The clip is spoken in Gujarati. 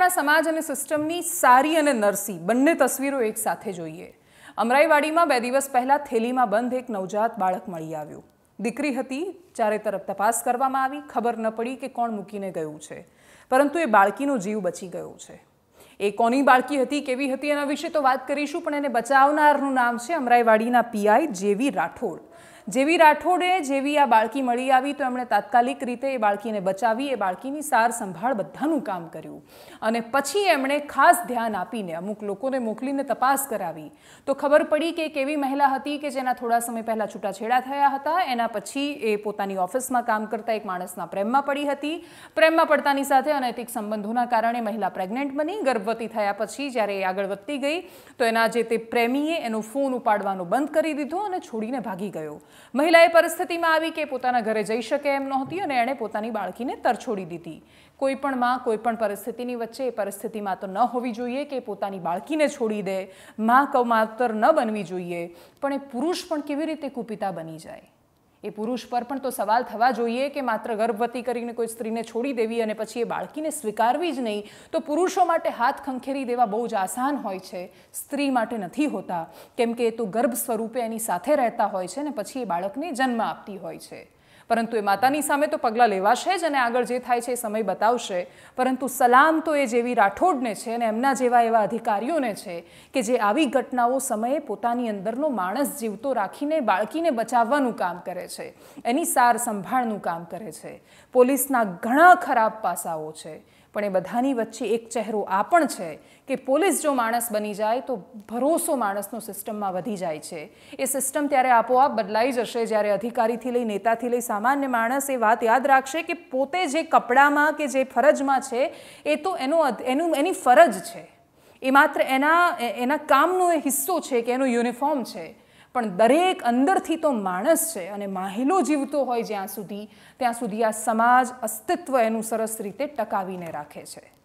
આપણા સમાજ અને સિસ્ટમની સારી અને નરસી બંને તસવીરો એક સાથે જોઈએ અમરાઈવાડીમાં બે દિવસ પહેલાં થેલીમાં બંધ એક નવજાત બાળક મળી આવ્યું દીકરી હતી ચારે તરફ તપાસ કરવામાં આવી ખબર ન પડી કે કોણ મૂકીને ગયું છે પરંતુ એ બાળકીનો જીવ બચી ગયો છે એ કોની બાળકી હતી કેવી હતી એના વિશે તો વાત કરીશું પણ એને બચાવનારનું નામ છે અમરાઈવાડીના પીઆઈ જેવી રાઠોડ જેવી રાઠોડે જેવી આ બાળકી મળી આવી તો એમણે તાત્કાલિક રીતે એ બાળકીને બચાવી એ બાળકીની સાર સંભાળ બધાનું કામ કર્યું અને પછી એમણે ખાસ ધ્યાન આપીને અમુક લોકોને મોકલીને તપાસ કરાવી તો ખબર પડી કે એક એવી મહિલા હતી કે જેના થોડા સમય પહેલાં છૂટાછેડા થયા હતા એના પછી એ પોતાની ઓફિસમાં કામ કરતા એક માણસના પ્રેમમાં પડી હતી પ્રેમમાં પડતાની સાથે અનૈતિક સંબંધોના કારણે મહિલા પ્રેગ્નન્ટ બની ગર્ભવતી થયા પછી જ્યારે એ આગળ વધતી ગઈ તો એના જે તે પ્રેમીએ એનો ફોન ઉપાડવાનો બંધ કરી દીધો અને છોડીને ભાગી ગયો મહિલાએ પરિસ્થિતિમાં આવી કે પોતાના ઘરે જઈ શકે એમ નહોતી અને એણે પોતાની બાળકીને તરછોડી દીધી કોઈપણ માં કોઈ પણ પરિસ્થિતિની વચ્ચે એ પરિસ્થિતિમાં તો ન હોવી જોઈએ કે પોતાની બાળકીને છોડી દે માં કમાતર ન બનવી જોઈએ પણ એ પુરુષ પણ કેવી રીતે કુપિતા બની જાય એ પુરુષ પર પણ તો સવાલ થવા જોઈએ કે માત્ર ગર્ભવતી કરીને કોઈ સ્ત્રીને છોડી દેવી અને પછી એ બાળકીને સ્વીકારવી જ નહીં તો પુરુષો માટે હાથ ખંખેરી દેવા બહુ જ આસાન હોય છે સ્ત્રી માટે નથી હોતા કેમ કે એ તો ગર્ભ સ્વરૂપે એની સાથે રહેતા હોય છે ને પછી એ બાળકને જન્મ આપતી હોય છે પરંતુ એ માતાની સામે તો પગલાં લેવાશે જ અને આગળ જે થાય છે એ સમય બતાવશે પરંતુ સલામ તો એ જેવી રાઠોડને છે અને એમના જેવા એવા અધિકારીઓને છે કે જે આવી ઘટનાઓ સમયે પોતાની અંદરનો માણસ જીવતો રાખીને બાળકીને બચાવવાનું કામ કરે છે એની સાર સંભાળનું કામ કરે છે પોલીસના ઘણા ખરાબ પાસાઓ છે પણ એ બધાની વચ્ચે એક ચહેરો આ પણ છે કે પોલીસ જો માણસ બની જાય તો ભરોસો માણસનો સિસ્ટમમાં વધી જાય છે એ સિસ્ટમ ત્યારે આપોઆપ બદલાઈ જશે જ્યારે અધિકારીથી લઈ નેતાથી લઈ સામાન્ય માણસ એ વાત યાદ રાખશે કે પોતે જે કપડામાં કે જે ફરજમાં છે એ તો એનો એનું એની ફરજ છે એ માત્ર એના એના કામનો એ હિસ્સો છે કે એનો યુનિફોર્મ છે પણ દરેક અંદરથી તો માણસ છે અને માહિલો જીવતો હોય જ્યાં સુધી ત્યાં સુધી આ સમાજ અસ્તિત્વ એનું સરસ રીતે ટકાવીને રાખે છે